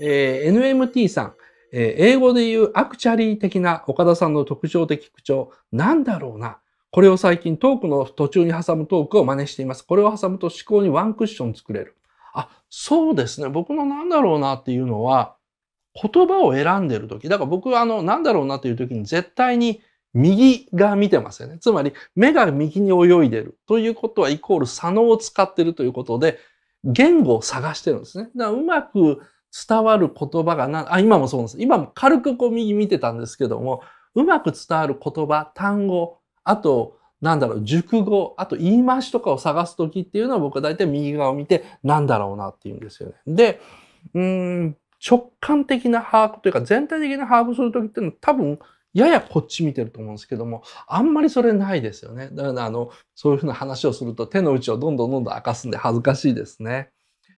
えー、NMT さん、えー、英語で言うアクチャリー的な岡田さんの特徴的口調、なんだろうな。これを最近トークの途中に挟むトークを真似しています。これを挟むと思考にワンクッション作れる。あ、そうですね。僕のなんだろうなっていうのは、言葉を選んでる時。だから僕はあの、なんだろうなという時に絶対に右が見てますよね。つまり、目が右に泳いでる。ということは、イコール左脳を使ってるということで、言語を探してるんですね。だからうまく伝わる言葉がな、あ、今もそうなんです。今も軽くこう右見てたんですけども、うまく伝わる言葉、単語、あと、なんだろう、熟語、あと言い回しとかを探す時っていうのは僕は大体右側を見て、なんだろうなっていうんですよね。で、うん、直感的な把握というか全体的な把握する時っていうのは多分、ややこっち見てると思うんですけども、あんまりそれないですよね。だからあの、そういうふうな話をすると手の内をどんどんどんどん明かすんで恥ずかしいですね。